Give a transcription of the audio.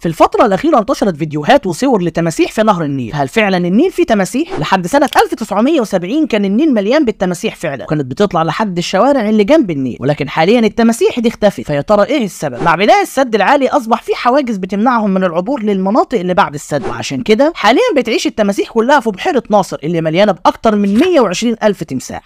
في الفترة الأخيرة انتشرت فيديوهات وصور لتماسيح في نهر النيل، هل فعلا النيل فيه تماسيح؟ لحد سنة 1970 كان النيل مليان بالتماسيح فعلا، وكانت بتطلع لحد الشوارع اللي جنب النيل، ولكن حاليا التماسيح دي اختفت، فيا ترى إيه السبب؟ مع بناء السد العالي أصبح في حواجز بتمنعهم من العبور للمناطق اللي بعد السد، وعشان كده حاليا بتعيش التماسيح كلها في بحيرة ناصر اللي مليانة بأكتر من 120 ألف تمساح.